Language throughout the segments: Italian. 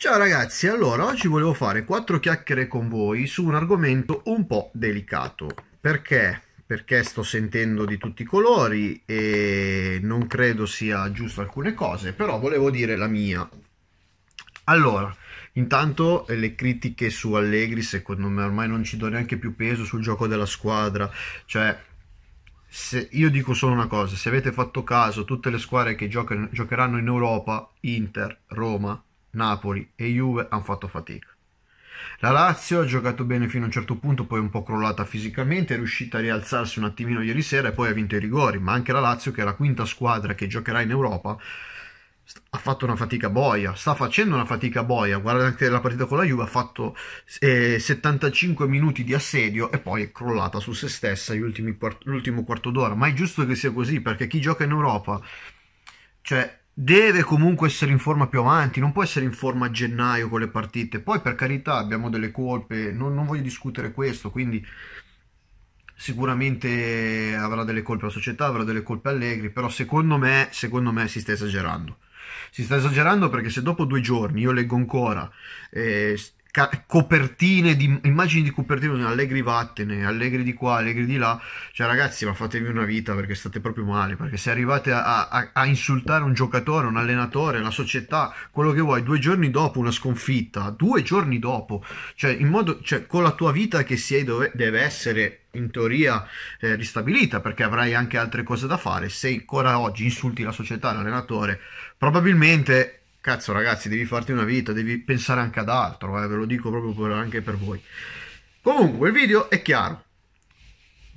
Ciao ragazzi, allora oggi volevo fare quattro chiacchiere con voi su un argomento un po' delicato. Perché? Perché sto sentendo di tutti i colori e non credo sia giusto alcune cose, però volevo dire la mia. Allora, intanto le critiche su Allegri, secondo me ormai non ci do neanche più peso sul gioco della squadra, cioè se, io dico solo una cosa, se avete fatto caso, tutte le squadre che giocheranno in Europa, Inter, Roma, Napoli e Juve hanno fatto fatica. La Lazio ha giocato bene fino a un certo punto, poi è un po' crollata fisicamente, è riuscita a rialzarsi un attimino ieri sera e poi ha vinto i rigori, ma anche la Lazio, che è la quinta squadra che giocherà in Europa, ha fatto una fatica boia, sta facendo una fatica boia, guarda anche la partita con la Juve, ha fatto eh, 75 minuti di assedio e poi è crollata su se stessa l'ultimo quarto d'ora, ma è giusto che sia così perché chi gioca in Europa, cioè deve comunque essere in forma più avanti, non può essere in forma a gennaio con le partite. Poi per carità abbiamo delle colpe, non, non voglio discutere questo, quindi sicuramente avrà delle colpe la società, avrà delle colpe Allegri, però secondo me, secondo me si sta esagerando. Si sta esagerando perché se dopo due giorni io leggo ancora eh, ca- copertine, di, immagini di copertine, allegri vattene, allegri di qua, allegri di là, cioè ragazzi ma fatevi una vita perché state proprio male, perché se arrivate a, a, a insultare un giocatore, un allenatore, la società, quello che vuoi, due giorni dopo una sconfitta, due giorni dopo, cioè, in modo, cioè con la tua vita che sei dove, deve essere in teoria eh, ristabilita perché avrai anche altre cose da fare. Se ancora oggi insulti la società, l'allenatore, probabilmente Cazzo ragazzi, devi farti una vita, devi pensare anche ad altro, eh, ve lo dico proprio per, anche per voi. Comunque, il video è chiaro.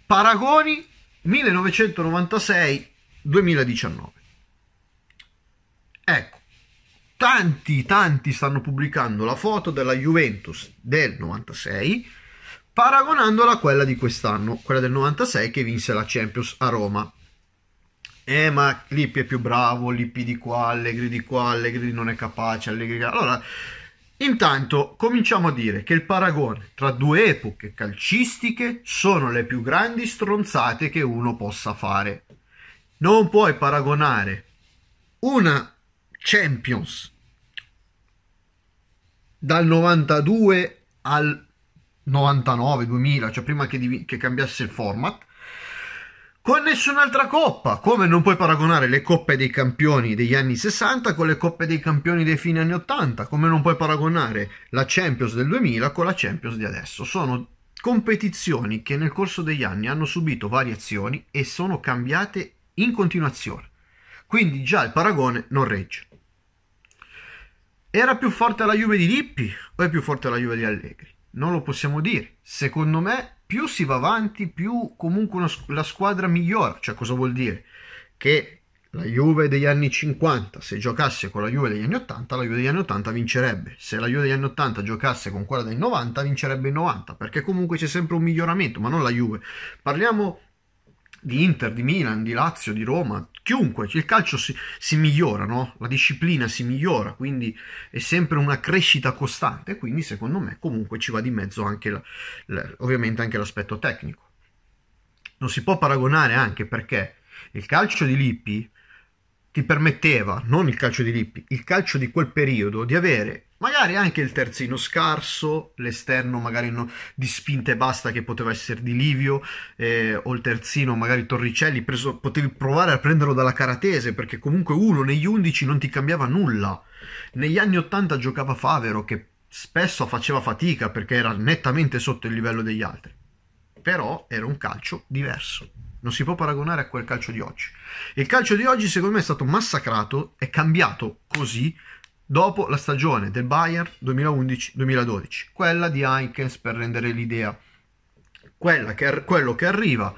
Paragoni 1996-2019. Ecco, tanti, tanti stanno pubblicando la foto della Juventus del 96 paragonandola a quella di quest'anno, quella del 96 che vinse la Champions a Roma eh ma Clippy è più bravo, Lippi di qua, Allegri di qua, Allegri non è capace, Allegri... Allora, intanto cominciamo a dire che il paragone tra due epoche calcistiche sono le più grandi stronzate che uno possa fare. Non puoi paragonare una Champions dal 92 al 99, 2000, cioè prima che, div- che cambiasse il format, con nessun'altra coppa, come non puoi paragonare le coppe dei campioni degli anni 60 con le coppe dei campioni dei fine anni 80, come non puoi paragonare la Champions del 2000 con la Champions di adesso. Sono competizioni che nel corso degli anni hanno subito variazioni e sono cambiate in continuazione. Quindi già il paragone non regge. Era più forte la Juve di Lippi o è più forte la Juve di Allegri? Non lo possiamo dire. Secondo me più si va avanti, più comunque una, la squadra migliora. Cioè, cosa vuol dire? Che la Juve degli anni 50, se giocasse con la Juve degli anni 80, la Juve degli anni 80 vincerebbe. Se la Juve degli anni 80 giocasse con quella dei 90, vincerebbe il 90, perché comunque c'è sempre un miglioramento, ma non la Juve. Parliamo di Inter, di Milan, di Lazio, di Roma, chiunque, il calcio si, si migliora, no? la disciplina si migliora, quindi è sempre una crescita costante, quindi secondo me comunque ci va di mezzo anche la, la, ovviamente anche l'aspetto tecnico. Non si può paragonare anche perché il calcio di Lippi ti permetteva, non il calcio di Lippi, il calcio di quel periodo, di avere magari anche il terzino scarso, l'esterno magari no, di spinte basta che poteva essere di Livio, eh, o il terzino magari Torricelli, preso, potevi provare a prenderlo dalla Caratese perché comunque uno negli undici non ti cambiava nulla. Negli anni Ottanta giocava Favero che spesso faceva fatica perché era nettamente sotto il livello degli altri, però era un calcio diverso. Non si può paragonare a quel calcio di oggi. Il calcio di oggi, secondo me, è stato massacrato, è cambiato così dopo la stagione del Bayern 2011-2012, quella di Heinkens per rendere l'idea. Che, quello che arriva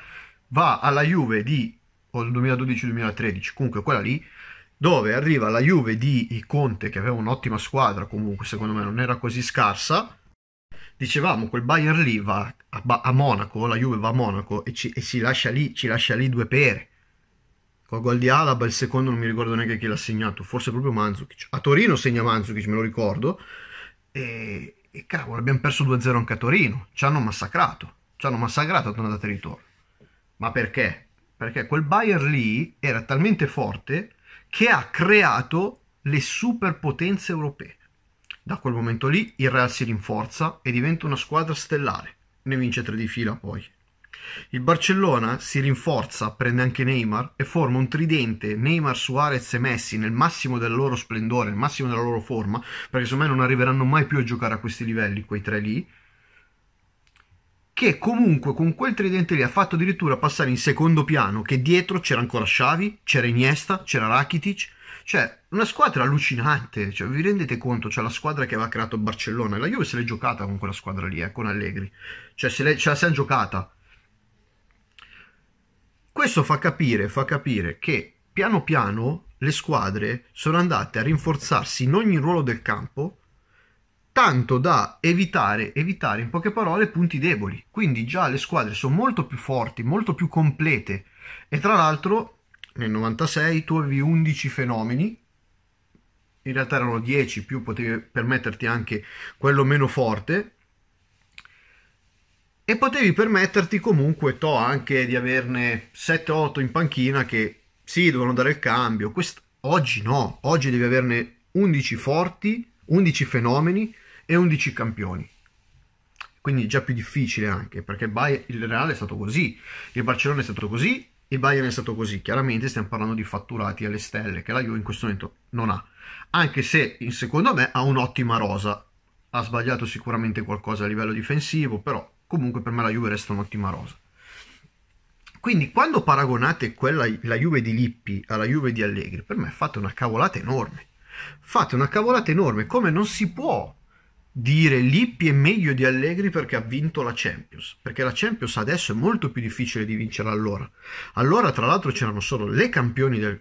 va alla Juve di o 2012-2013, comunque quella lì, dove arriva la Juve di Conte che aveva un'ottima squadra, comunque secondo me non era così scarsa. Dicevamo quel Bayern lì va a, a Monaco, la Juve va a Monaco e, ci, e lascia lì, ci lascia lì due pere col gol di Alaba, il secondo non mi ricordo neanche chi l'ha segnato, forse proprio Manzukic. A Torino segna Manzukic, me lo ricordo, e, e cavolo, abbiamo perso 2-0 anche a Torino, ci hanno massacrato, ci hanno massacrato a tornata e ritorno. Ma perché? Perché quel Bayern lì era talmente forte che ha creato le superpotenze europee. Da quel momento lì il Real si rinforza e diventa una squadra stellare. Ne vince tre di fila poi. Il Barcellona si rinforza, prende anche Neymar e forma un tridente Neymar, Suarez e Messi nel massimo del loro splendore, nel massimo della loro forma, perché secondo me non arriveranno mai più a giocare a questi livelli, quei tre lì. Che comunque con quel tridente lì ha fatto addirittura passare in secondo piano che dietro c'era ancora Xavi, c'era Iniesta, c'era Rakitic, cioè una squadra allucinante, cioè, vi rendete conto, cioè la squadra che aveva creato il Barcellona, la Juve se l'è giocata con quella squadra lì, eh, con Allegri, cioè se, se la siamo giocata questo fa capire, fa capire che piano piano le squadre sono andate a rinforzarsi in ogni ruolo del campo tanto da evitare, evitare in poche parole punti deboli. Quindi già le squadre sono molto più forti, molto più complete. E tra l'altro nel 96 tu avevi 11 fenomeni, in realtà erano 10 più, potevi permetterti anche quello meno forte, e potevi permetterti comunque to anche di averne 7-8 in panchina che sì, devono dare il cambio. Quest- oggi no, oggi devi averne 11 forti, 11 fenomeni e 11 campioni. Quindi già più difficile anche, perché il, Bayern, Real è stato così, il Barcellona è stato così, il Bayern è stato così. Chiaramente stiamo parlando di fatturati alle stelle, che la Juve in questo momento non ha. Anche se, secondo me, ha un'ottima rosa. Ha sbagliato sicuramente qualcosa a livello difensivo, però comunque per me la Juve resta un'ottima rosa. Quindi quando paragonate quella, la Juve di Lippi alla Juve di Allegri, per me fate una cavolata enorme. Fate una cavolata enorme, come non si può dire Lippi è meglio di Allegri perché ha vinto la Champions, perché la Champions adesso è molto più difficile di vincere allora. Allora tra l'altro c'erano solo le campioni del,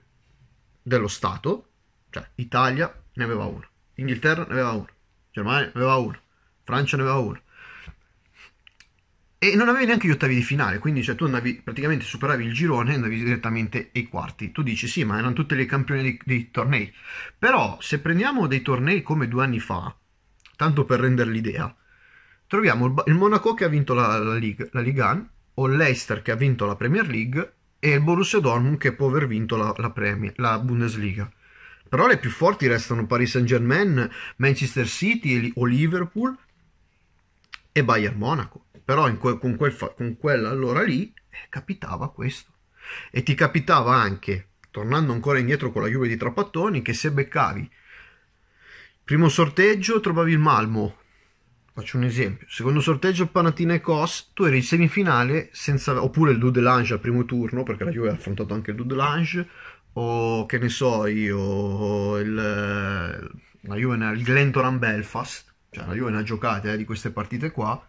dello Stato, cioè Italia ne aveva uno, Inghilterra ne aveva uno, Germania ne aveva uno, Francia ne aveva uno, e non avevi neanche gli ottavi di finale, quindi cioè, tu andavi praticamente superavi il girone e andavi direttamente ai quarti. Tu dici sì, ma erano tutte le campioni dei, dei tornei. Però se prendiamo dei tornei come due anni fa, tanto per rendere l'idea, troviamo il, il Monaco che ha vinto la, la, Ligue, la Ligue 1, o l'Eister che ha vinto la Premier League e il Borussia Dortmund che può aver vinto la, la, Premier, la Bundesliga. Però le più forti restano Paris Saint-Germain, Manchester City o Liverpool e Bayern Monaco però que- con, quel fa- con quell'allora lì eh, capitava questo. E ti capitava anche, tornando ancora indietro con la Juve di Trapattoni, che se beccavi primo sorteggio trovavi il Malmo, faccio un esempio, secondo sorteggio Panatina e Cos, tu eri in semifinale senza, oppure il Dudelange al primo turno, perché la Juve ha affrontato anche il Dudelange, o che ne so io, il, la Juve, il Glentoran Belfast, cioè la Juve ne ha giocate eh, di queste partite qua,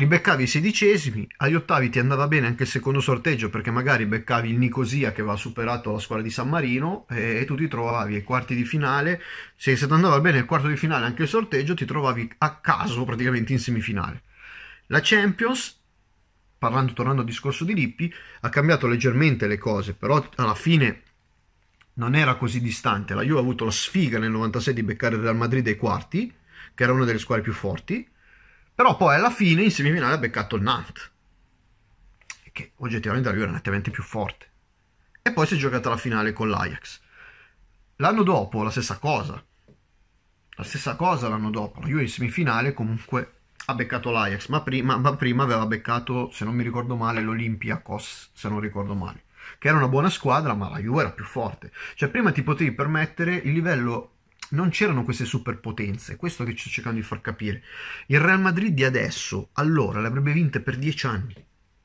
li beccavi i sedicesimi, agli ottavi ti andava bene anche il secondo sorteggio perché magari beccavi il Nicosia che aveva superato la squadra di San Marino e, e tu ti trovavi ai quarti di finale, se, se ti andava bene il quarto di finale anche il sorteggio ti trovavi a caso praticamente in semifinale. La Champions, parlando, tornando al discorso di Lippi, ha cambiato leggermente le cose, però alla fine non era così distante. La Juve ha avuto la sfiga nel 96 di beccare il Real Madrid ai quarti, che era una delle squadre più forti, però poi alla fine in semifinale ha beccato il Nantes, che oggettivamente la Juve era nettamente più forte. E poi si è giocata la finale con l'Ajax. L'anno dopo la stessa cosa. La stessa cosa l'anno dopo. La Juve in semifinale comunque ha beccato l'Ajax, ma prima, ma prima aveva beccato, se non mi ricordo male, l'Olympiakos, se non ricordo male che era una buona squadra, ma la Juve era più forte. Cioè, prima ti potevi permettere il livello non c'erano queste superpotenze, questo che sto cercando di far capire. Il Real Madrid di adesso, allora, l'avrebbe vinta per dieci anni.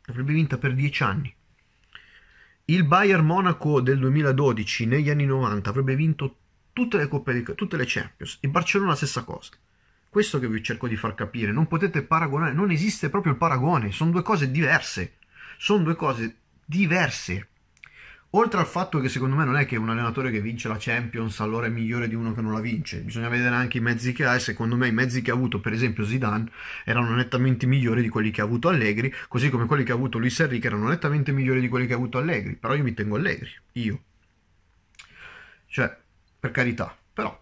L'avrebbe vinta per dieci anni. Il Bayern Monaco del 2012, negli anni 90, avrebbe vinto tutte le Coppe, tutte le Champions. Il Barcellona la stessa cosa. Questo che vi cerco di far capire. Non potete paragonare, non esiste proprio il paragone. Sono due cose diverse. Sono due cose diverse oltre al fatto che secondo me non è che un allenatore che vince la Champions allora è migliore di uno che non la vince, bisogna vedere anche i mezzi che ha e secondo me i mezzi che ha avuto per esempio Zidane erano nettamente migliori di quelli che ha avuto Allegri, così come quelli che ha avuto Luis Enrique erano nettamente migliori di quelli che ha avuto Allegri, però io mi tengo Allegri, io. Cioè, per carità, però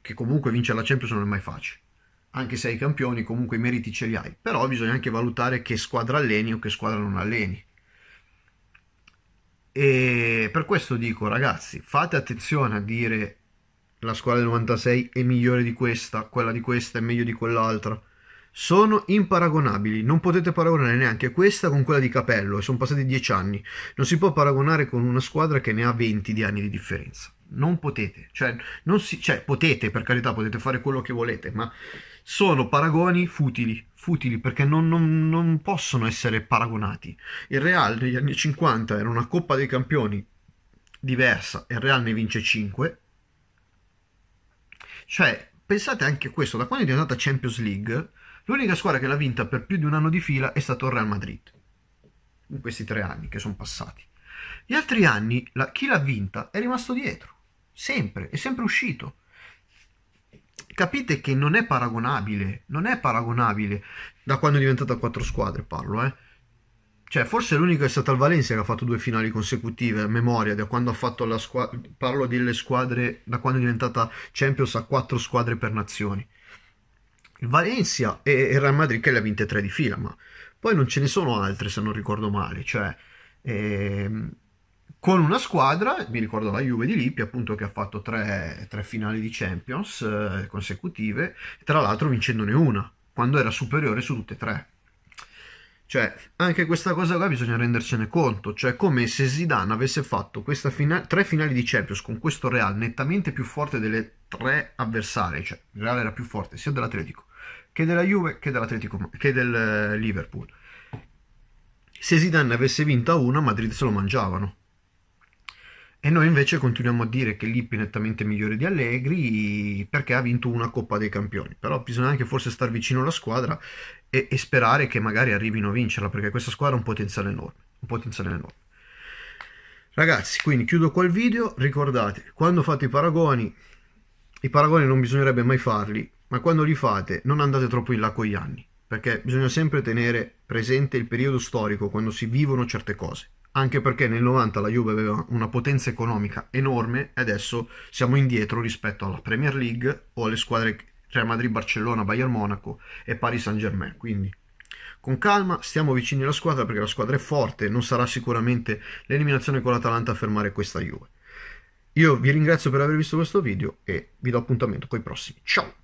che comunque vincere la Champions non è mai facile. Anche se hai campioni, comunque i meriti ce li hai, però bisogna anche valutare che squadra alleni o che squadra non alleni e per questo dico, ragazzi, fate attenzione a dire la squadra del 96 è migliore di questa, quella di questa è meglio di quell'altra. Sono imparagonabili, non potete paragonare neanche questa con quella di Capello, e sono passati dieci anni. Non si può paragonare con una squadra che ne ha 20 di anni di differenza. Non potete, cioè, non si, cioè potete, per carità, potete fare quello che volete, ma sono paragoni futili, futili perché non, non, non possono essere paragonati. Il Real negli anni 50 era una Coppa dei Campioni diversa e il Real ne vince 5. Cioè, pensate anche a questo, da quando è diventata Champions League, l'unica squadra che l'ha vinta per più di un anno di fila è stato il Real Madrid, in questi tre anni che sono passati. Gli altri anni la, chi l'ha vinta è rimasto dietro, sempre, è sempre uscito capite che non è paragonabile, non è paragonabile da quando è diventata quattro squadre, parlo, eh. Cioè, forse l'unica è stata il Valencia che ha fatto due finali consecutive a memoria, da quando ha fatto la squadra, parlo delle squadre, da quando è diventata Champions a quattro squadre per nazioni. Il Valencia e il Real Madrid che le ha vinte tre di fila, ma poi non ce ne sono altre se non ricordo male, cioè... Ehm con una squadra, mi ricordo la Juve di Lippi, appunto, che ha fatto tre, tre finali di Champions eh, consecutive, tra l'altro vincendone una, quando era superiore su tutte e tre. Cioè, anche questa cosa qua bisogna rendersene conto, cioè come se Zidane avesse fatto fina- tre finali di Champions con questo Real nettamente più forte delle tre avversarie, cioè il Real era più forte sia dell'Atletico che della Juve che, che del eh, Liverpool. Se Zidane avesse vinto una, Madrid se lo mangiavano e noi invece continuiamo a dire che Lippi è nettamente migliore di Allegri perché ha vinto una Coppa dei Campioni, però bisogna anche forse star vicino alla squadra e, e sperare che magari arrivino a vincerla perché questa squadra ha un potenziale enorme. Un potenziale enorme. Ragazzi, quindi chiudo qua il video, ricordate, quando fate i paragoni, i paragoni non bisognerebbe mai farli, ma quando li fate non andate troppo in là con gli anni, perché bisogna sempre tenere presente il periodo storico quando si vivono certe cose anche perché nel 90 la Juve aveva una potenza economica enorme e adesso siamo indietro rispetto alla Premier League o alle squadre Real Madrid, Barcellona, Bayern Monaco e Paris Saint Germain. Quindi con calma, stiamo vicini alla squadra perché la squadra è forte, non sarà sicuramente l'eliminazione con l'Atalanta a fermare questa Juve. Io vi ringrazio per aver visto questo video e vi do appuntamento con i prossimi. Ciao!